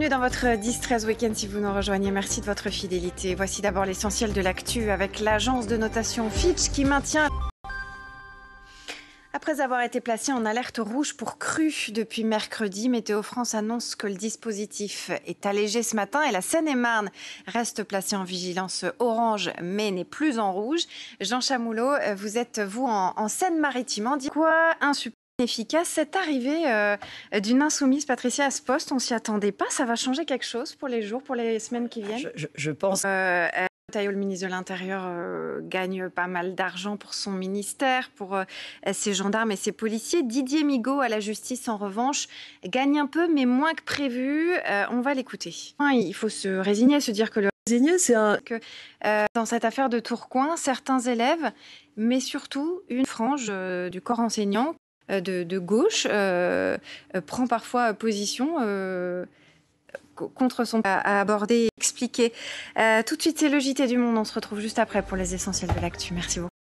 Bienvenue dans votre 10-13 week-end si vous nous rejoignez. Merci de votre fidélité. Voici d'abord l'essentiel de l'actu avec l'agence de notation Fitch qui maintient... Après avoir été placé en alerte rouge pour crue depuis mercredi, Météo France annonce que le dispositif est allégé ce matin et la Seine-et-Marne reste placée en vigilance orange mais n'est plus en rouge. Jean Chamoulot, vous êtes vous en, en Seine-Maritime. En dit quoi un efficace. Cette arrivée euh, d'une insoumise, Patricia, à ce poste, on s'y attendait pas. Ça va changer quelque chose pour les jours, pour les semaines qui viennent je, pense. Euh, euh Taillot, le ministre de l'Intérieur, euh, gagne pas mal d'argent pour son ministère, pour ses gendarmes et ses policiers. Didier Migaud à la justice, en revanche, gagne un peu, mais moins que prévu. on va l'écouter. Il faut se résigner, se dire que le c'est un... Que, dans cette affaire de Tourcoing, certains élèves, mais surtout une frange du corps enseignant euh, de, gauche euh, euh, prend parfois position contre son à, à aborder et expliquer. tout de suite, c'est le JT du Monde. On se retrouve juste après pour les essentiels de l'actu. Merci beaucoup.